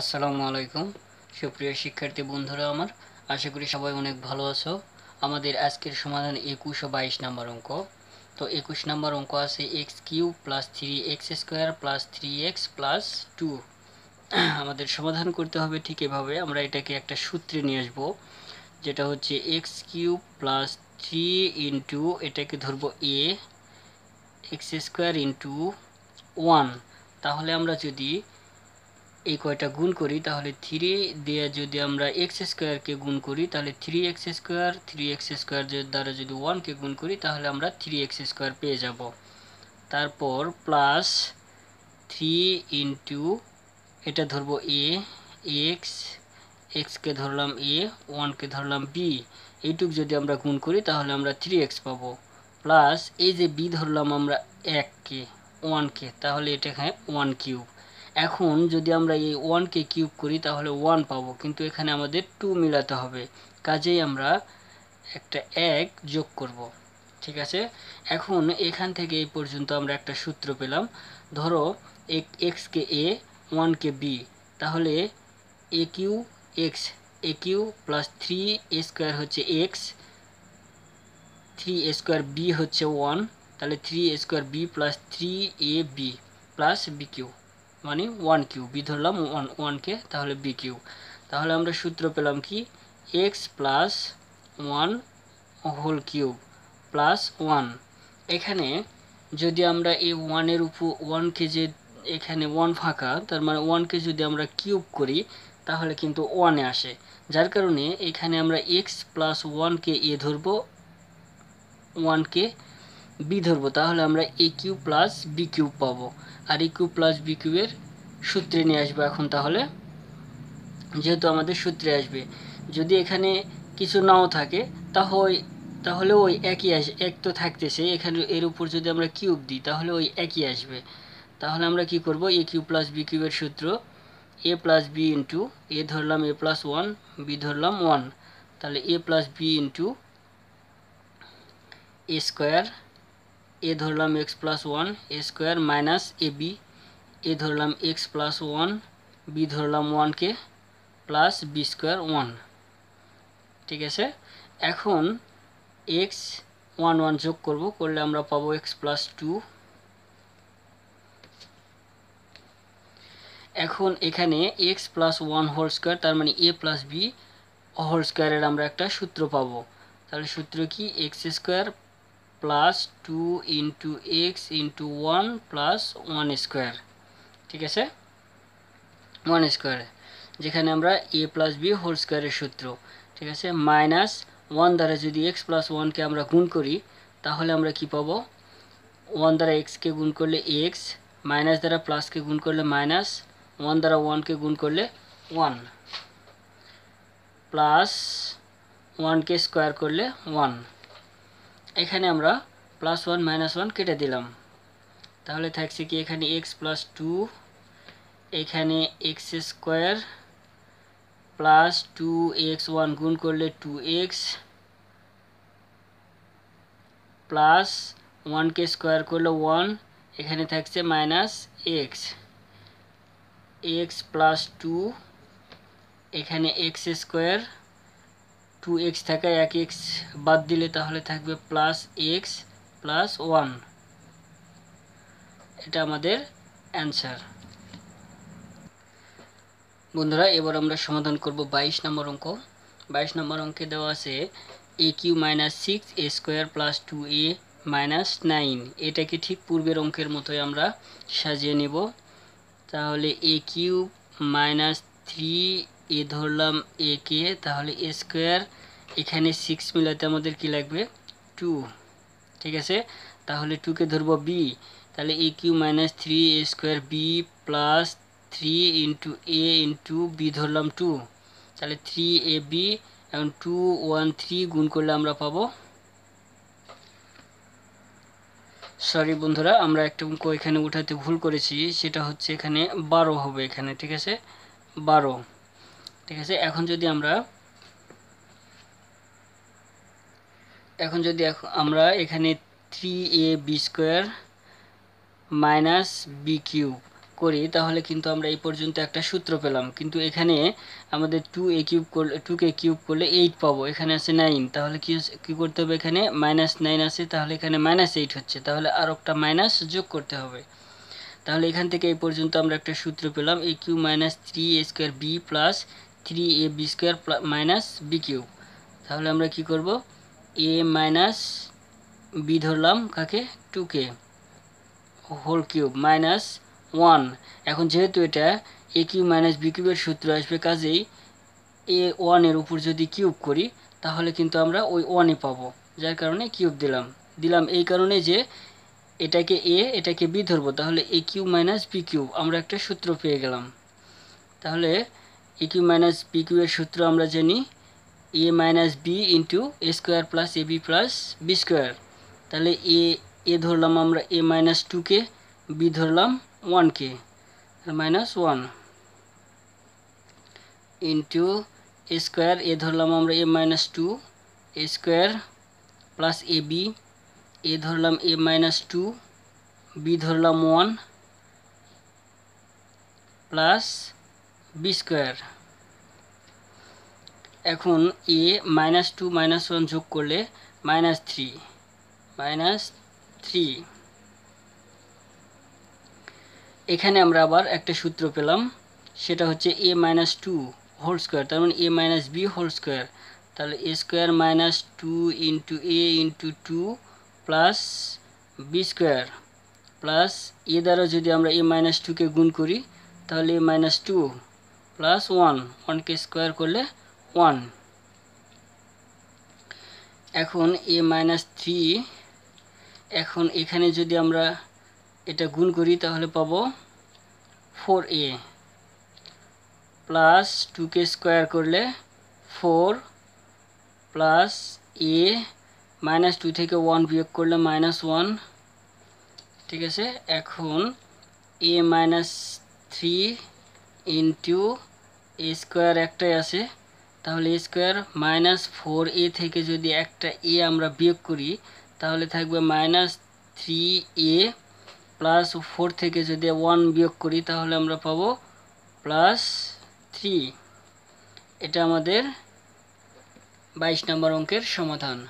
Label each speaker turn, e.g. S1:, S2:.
S1: আসসালামু আলাইকুম সুপ্রিয় শিক্ষার্থী বন্ধুরা আমার আশা করি সবাই অনেক ভালো আছো আমাদের আজকের সমাধান একুশ ও বাইশ নাম্বার অঙ্ক তো একুশ নাম্বার অঙ্ক আছে x cube plus three x square plus three x plus two আমাদের সমাধান করতে হবে ঠিক এভাবে আমরা এটাকে একটা সূত্রে নিয়ে আসবো যেটা হচ্ছে x cube plus three into এটাকে ধরবো a x square into one তাহলে আমরা যদি এই কয়টা গুণ করি তাহলে থ্রি দিয়ে যদি আমরা এক্স স্কোয়ারকে গুণ করি তাহলে three x square three x square দ্বারা যদি ওয়ানকে গুণ করি তাহলে আমরা থ্রি এক্স স্কোয়ার পেয়ে যাব তারপর প্লাস থ্রি ইন্টু এটা ধরবো এ এক্স এক্সকে ধরলাম এ ওয়ানকে ধরলাম বি এইটুক যদি আমরা গুণ করি তাহলে আমরা থ্রি এক্স পাবো প্লাস এই যে বি ধরলাম আমরা এককে ওয়ানকে তাহলে এটা এখানে ওয়ান কিউব এখন যদি আমরা এই ওয়ানকে কিউব করি তাহলে ওয়ান পাবো কিন্তু এখানে আমাদের টু মিলাতে হবে কাজেই আমরা একটা এক যোগ করব। ঠিক আছে এখন এখান থেকে এই পর্যন্ত আমরা একটা সূত্র পেলাম ধরো এক্স কে এ ওয়ানকে বি তাহলে a cube x a cube plus three a square হচ্ছে x three a square b হচ্ছে ওয়ান তাহলে three a square b plus three a b plus b cube মানে ওয়ান কিউ বি ধরলাম one ওয়ানকে তাহলে b cube তাহলে আমরা সূত্র পেলাম কি x plus one whole cube plus one এখানে যদি আমরা এই ওয়ানের উপর ওয়ানকে যে এখানে ওয়ান ফাঁকা তার মানে ওয়ানকে যদি আমরা কিউব করি তাহলে কিন্তু ওয়ানে আসে যার কারণে এখানে আমরা এক্স প্লাস ওয়ানকে এ ধরবো ওয়ানকে বি ধরবো তাহলে আমরা a cube plus b cube পাবো আর এ কিউ প্লাস বি কিউবের সূত্রে নিয়ে আসবো এখন তাহলে যেহেতু আমাদের সূত্রে আসবে যদি এখানে কিছু নাও থাকে তাহলে তাহলে ওই একই আস এক তো থাকতেছে এখানে এর উপর যদি আমরা কিউব দিই তাহলে ওই একই আসবে তাহলে আমরা কি করব এ কিউ প্লাস বি কিউবের সূত্র a plus b into a ধরলাম এ প্লাস ওয়ান বি ধরলাম ওয়ান তাহলে a plus b into a square a ধরলাম x plus one a square minus a b a ধরলাম এক্স প্লাস ওয়ান বি ধরলাম ওয়ানকে plus b square one ঠিক আছে এখন এক্স ওয়ান ওয়ান যোগ করব করলে আমরা পাবো এক্স প্লাস টু এখন এখানে x plus one whole square তার মানে এ প্লাস বি হোল স্কোয়ারের আমরা একটা সূত্র পাবো তাহলে সূত্র কি x square plus two into x into one plus one square ঠিক আছে ওয়ান স্কোয়ার যেখানে আমরা এ প্লাস বি হোল স্কোয়ারের সূত্র ঠিক আছে মাইনাস ওয়ান দ্বারা যদি এক্স প্লাস ওয়ানকে আমরা গুণ করি তাহলে আমরা কি পাবো ওয়ান দ্বারা এক্সকে গুণ করলে এক্স মাইনাস দ্বারা প্লাসকে গুণ করলে মাইনাস ওয়ান দ্বারা ওয়ানকে গুণ করলে ওয়ান প্লাস ওয়ানকে স্কোয়ার করলে ওয়ান এখানে আমরা প্লাস ওয়ান মাইনাস ওয়ান কেটে দিলাম তাহলে থাকছে কি এখানে এক্স প্লাস টু এখানে x square plus two x one গুণ করলে টু এক্স প্লাস ওয়ানকে স্কোয়ার করলে ওয়ান এখানে থাকছে minus x x plus two এখানে এক্স স্কোয়ার টু এক্স থাকায় এক এক্স বাদ দিলে তাহলে থাকবে প্লাস এক্স প্লাস ওয়ান এটা আমাদের অ্যান্সার বন্ধুরা এবার আমরা সমাধান করব ২২ নম্বর অঙ্ক বাইশ নম্বর অঙ্কে দেওয়া আছে a cube minus six a square plus two a minus nine এটাকে ঠিক পূর্বের অঙ্কের মতোই আমরা সাজিয়ে নেব তাহলে a cube minus three a ধরলাম এ কে তাহলে এ স্কোয়ার এখানে সিক্স মিলাতে আমাদের কি লাগবে টু ঠিক আছে তাহলে টুকে ধরবো বি তাহলে a cube minus three a square b plus three into a into b ধরলাম টু তাহলে থ্রি এ বি এবং টু ওয়ান থ্রি গুণ করলে আমরা পাবো সরি বন্ধুরা আমরা একটা এখানে উঠাতে ভুল করেছি সেটা হচ্ছে এখানে বারো হবে এখানে ঠিক আছে বারো ঠিক আছে এখন যদি আমরা এখন যদি আমরা এখানে three a b square minus b cube করি তাহলে কিন্তু আমরা এই পর্যন্ত একটা সূত্র পেলাম কিন্তু এখানে আমাদের টু এ কিউব করলে টুকে কিউব করলে এইট পাবো এখানে আছে নাইন তাহলে কি কী করতে হবে এখানে মাইনাস নাইন আছে তাহলে এখানে মাইনাস এইট হচ্ছে তাহলে আর একটা মাইনাস যোগ করতে হবে তাহলে এখান থেকে এই পর্যন্ত আমরা একটা সূত্র পেলাম a cube minus three a square b plus three a b square minus b cube তাহলে আমরা কি করব এ মাইনাস বি ধরলাম কাকে টু কে হোল কিউব মাইনাস ওয়ান এখন যেহেতু এটা এ কিউ মাইনাস বি কিউবের সূত্র আসবে কাজেই এ ওয়ানের উপর যদি কিউব করি তাহলে কিন্তু আমরা ওই ওয়ানই পাবো যার কারণে কিউব দিলাম দিলাম এই কারণে যে এটাকে এ এটাকে বি ধরবো তাহলে a cube minus b cube আমরা একটা সূত্র পেয়ে গেলাম তাহলে ইকিউ মাইনাস পিকিউ এর সূত্র আমরা জানি a minus b into a square plus a b plus b square তাহলে এ এ ধরলাম আমরা এ মাইনাস টুকে বি ধরলাম ওয়ানকে minus one into a square a ধরলাম আমরা a minus two a square plus a b a ধরলাম a minus two b ধরলাম ওয়ান প্লাস বি স্কোয়ার এখন a minus two minus one যোগ করলে মাইনাস থ্রি মাইনাস থ্রি এখানে আমরা আবার একটা সূত্র পেলাম সেটা হচ্ছে a minus two whole square তার মানে a minus b whole square তাহলে a square minus two into a into two plus b square plus a দ্বারা যদি আমরা এ মাইনাস টুকে গুণ করি তাহলে a minus two plus one ওয়ানকে স্কোয়ার করলে ওয়ান এখন এ মাইনাস থ্রি এখন এখানে যদি আমরা এটা গুণ করি তাহলে পাবো ফোর এ প্লাস টুকে স্কোয়ার করলে four plus a minus two থেকে ওয়ান বিয়োগ করলে মাইনাস ওয়ান ঠিক আছে এখন a minus three into a square একটাই আছে তাহলে a square minus four a থেকে যদি একটা এ আমরা বিয়োগ করি তাহলে থাকবে minus three a plus four থেকে যদি ওয়ান বিয়োগ করি তাহলে আমরা পাবো প্লাস থ্রি এটা আমাদের বাইশ নম্বর অঙ্কের সমাধান